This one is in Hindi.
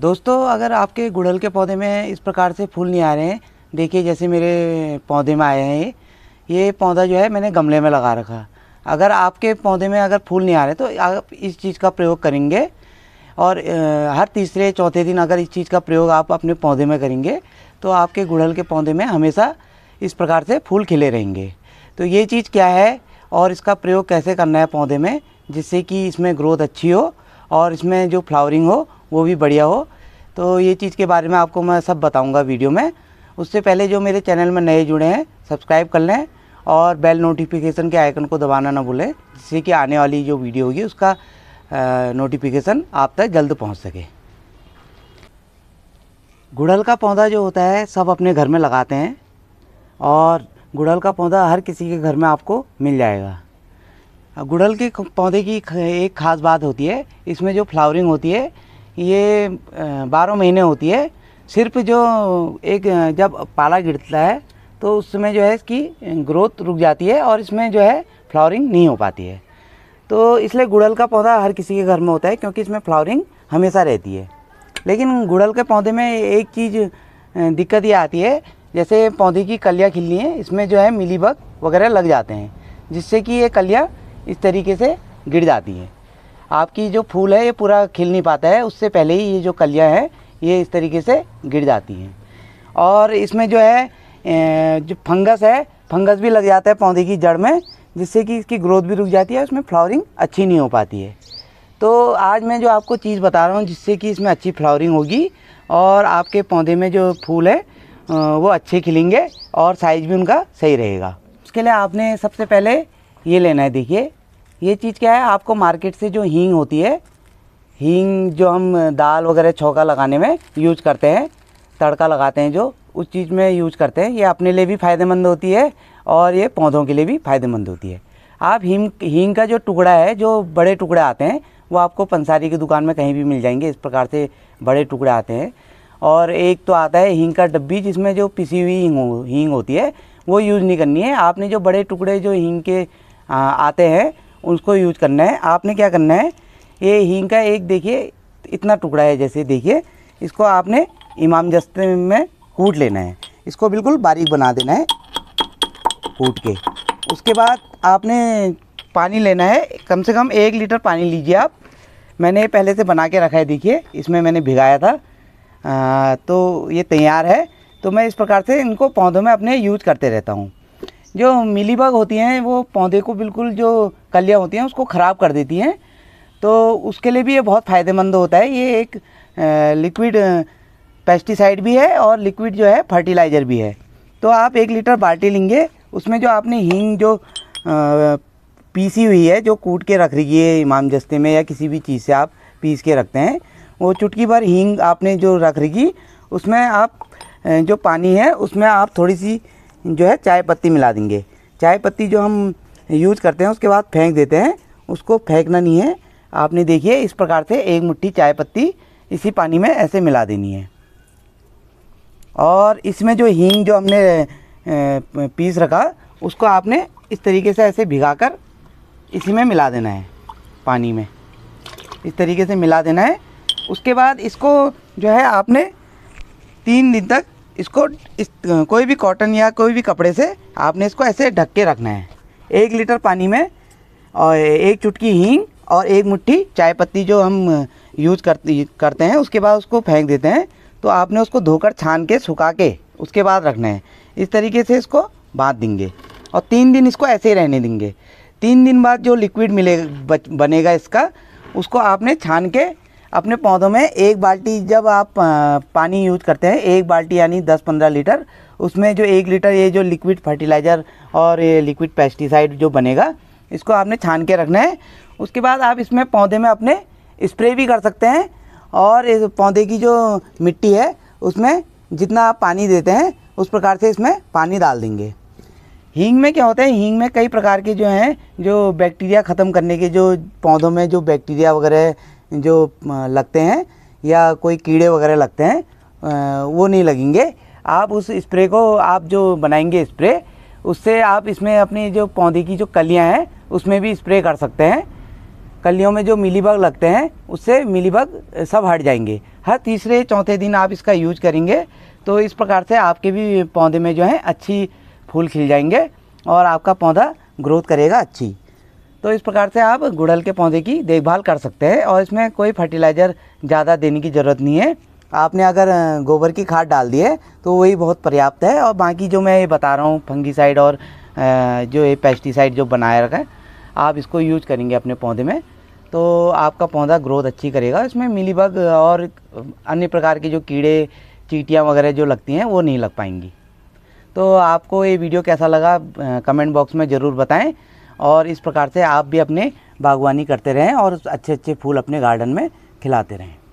दोस्तों अगर आपके गुड़हल के पौधे में इस प्रकार से फूल नहीं आ रहे हैं देखिए जैसे मेरे पौधे में आए हैं ये ये पौधा जो है मैंने गमले में लगा रखा अगर आपके पौधे में अगर फूल नहीं आ रहे तो आप इस चीज़ का प्रयोग करेंगे और हर तीसरे चौथे दिन अगर इस चीज़ का प्रयोग आप अपने पौधे में करेंगे तो आपके गुड़हल के पौधे में हमेशा इस प्रकार से फूल खिले रहेंगे तो ये चीज़ क्या है और इसका प्रयोग कैसे करना है पौधे में जिससे कि इसमें ग्रोथ अच्छी हो और इसमें जो फ्लावरिंग हो वो भी बढ़िया हो तो ये चीज़ के बारे में आपको मैं सब बताऊँगा वीडियो में उससे पहले जो मेरे चैनल में नए जुड़े हैं सब्सक्राइब कर लें और बेल नोटिफिकेशन के आइकन को दबाना ना भूलें जिससे कि आने वाली जो वीडियो होगी उसका नोटिफिकेशन आप तक जल्द पहुंच सके गुड़हल का पौधा जो होता है सब अपने घर में लगाते हैं और गुड़हल का पौधा हर किसी के घर में आपको मिल जाएगा गुड़हल के पौधे की एक ख़ास बात होती है इसमें जो फ्लावरिंग होती है ये बारह महीने होती है सिर्फ जो एक जब पाला गिरता है तो उसमें जो है इसकी ग्रोथ रुक जाती है और इसमें जो है फ्लावरिंग नहीं हो पाती है तो इसलिए गुड़ल का पौधा हर किसी के घर में होता है क्योंकि इसमें फ्लावरिंग हमेशा रहती है लेकिन गुड़ल के पौधे में एक चीज़ दिक्कत ये आती है जैसे पौधे की कलियाँ खिलनी है इसमें जो है मिलीबग वगैरह लग जाते हैं जिससे कि ये कलियाँ इस तरीके से गिर जाती हैं आपकी जो फूल है ये पूरा खिल नहीं पाता है उससे पहले ही ये जो कलियाँ हैं ये इस तरीके से गिर जाती हैं और इसमें जो है जो फंगस है फंगस भी लग जाता है पौधे की जड़ में जिससे कि इसकी ग्रोथ भी रुक जाती है उसमें फ्लावरिंग अच्छी नहीं हो पाती है तो आज मैं जो आपको चीज़ बता रहा हूँ जिससे कि इसमें अच्छी फ्लावरिंग होगी और आपके पौधे में जो फूल है वो अच्छे खिलेंगे और साइज भी उनका सही रहेगा उसके लिए आपने सबसे पहले ये लेना है देखिए ये चीज़ क्या है आपको मार्केट से जो हींग होती है हींग जो हम दाल वगैरह छौका लगाने में यूज करते हैं तड़का लगाते हैं जो उस चीज़ में यूज करते हैं ये अपने लिए भी फ़ायदेमंद होती है और ये पौधों के लिए भी फ़ायदेमंद होती है आप हींग हींग का जो टुकड़ा है जो बड़े टुकड़े आते हैं वो आपको पंसारी की दुकान में कहीं भी मिल जाएंगे इस प्रकार से बड़े टुकड़े आते हैं और एक तो आता है हींग का डब्बी जिसमें जो पिसी हुई हींग हींग होती है वो यूज़ नहीं करनी है आपने जो बड़े टुकड़े जो हींग के आ, आते हैं उसको यूज करना है आपने क्या करना है ये हींग का एक देखिए इतना टुकड़ा है जैसे देखिए इसको आपने इमाम जस्ते में कूट लेना है इसको बिल्कुल बारीक बना देना है कूट के उसके बाद आपने पानी लेना है कम से कम एक लीटर पानी लीजिए आप मैंने पहले से बना के रखा है देखिए इसमें मैंने भिगाया था आ, तो ये तैयार है तो मैं इस प्रकार से इनको पौधों में अपने यूज करते रहता हूँ जो मिलीबाग होती हैं वो पौधे को बिल्कुल जो कलियाँ होती हैं उसको ख़राब कर देती हैं तो उसके लिए भी ये बहुत फ़ायदेमंद होता है ये एक लिक्विड पेस्टिसाइड भी है और लिक्विड जो है फर्टिलाइज़र भी है तो आप एक लीटर बाल्टी लेंगे उसमें जो आपने हींग जो आ, पीसी हुई है जो कूट के रख रही है इमाम जस्ते में या किसी भी चीज़ से आप पीस के रखते हैं वो चुटकी भर हींग आपने जो रख रही उसमें आप जो पानी है उसमें आप थोड़ी सी जो है चाय पत्ती मिला देंगे चाय पत्ती जो हम यूज़ करते हैं उसके बाद फेंक देते हैं उसको फेंकना नहीं है आपने देखिए इस प्रकार से एक मुट्ठी चाय पत्ती इसी पानी में ऐसे मिला देनी है और इसमें जो हींग जो हमने पीस रखा उसको आपने इस तरीके से ऐसे भिगा कर इसी में मिला देना है पानी में इस तरीके से मिला देना है उसके बाद इसको जो है आपने तीन दिन तक इसको इस कोई भी कॉटन या कोई भी कपड़े से आपने इसको ऐसे ढक के रखना है एक लीटर पानी में और एक चुटकी हींग और एक मुट्ठी चाय पत्ती जो हम यूज़ करती करते हैं उसके बाद उसको फेंक देते हैं तो आपने उसको धोकर छान के सुखा के उसके बाद रखना है इस तरीके से इसको बांध देंगे और तीन दिन इसको ऐसे ही रहने देंगे तीन दिन बाद जो लिक्विड मिलेगा बनेगा इसका उसको आपने छान के अपने पौधों में एक बाल्टी जब आप पानी यूज करते हैं एक बाल्टी यानी 10-15 लीटर उसमें जो एक लीटर ये जो लिक्विड फर्टिलाइज़र और ये लिक्विड पेस्टिसाइड जो बनेगा इसको आपने छान के रखना है उसके बाद आप इसमें पौधे में अपने स्प्रे भी कर सकते हैं और इस पौधे की जो मिट्टी है उसमें जितना आप पानी देते हैं उस प्रकार से इसमें पानी डाल देंगे हींग में क्या होता है हींग में कई प्रकार के जो हैं जो बैक्टीरिया ख़त्म करने के जो पौधों में जो बैक्टीरिया वगैरह जो लगते हैं या कोई कीड़े वगैरह लगते हैं वो नहीं लगेंगे आप उस स्प्रे को आप जो बनाएंगे स्प्रे उससे आप इसमें अपनी जो पौधे की जो कलियां हैं उसमें भी स्प्रे कर सकते हैं कलियों में जो मिलीबग लगते हैं उससे मिलीबग सब हट जाएंगे हर तीसरे चौथे दिन आप इसका यूज करेंगे तो इस प्रकार से आपके भी पौधे में जो है अच्छी फूल खिल जाएंगे और आपका पौधा ग्रोथ करेगा अच्छी तो इस प्रकार से आप गुड़हल के पौधे की देखभाल कर सकते हैं और इसमें कोई फर्टिलाइज़र ज़्यादा देने की ज़रूरत नहीं है आपने अगर गोबर की खाद डाल दी है तो वही बहुत पर्याप्त है और बाकी जो मैं ये बता रहा हूँ फंगीसाइड और जो ये पेस्टिसाइड जो बनाए रखा है आप इसको यूज करेंगे अपने पौधे में तो आपका पौधा ग्रोथ अच्छी करेगा इसमें मिलीबग और अन्य प्रकार के जो कीड़े चीटियाँ वगैरह जो लगती हैं वो नहीं लग पाएंगी तो आपको ये वीडियो कैसा लगा कमेंट बॉक्स में ज़रूर बताएँ और इस प्रकार से आप भी अपने बागवानी करते रहें और अच्छे अच्छे फूल अपने गार्डन में खिलाते रहें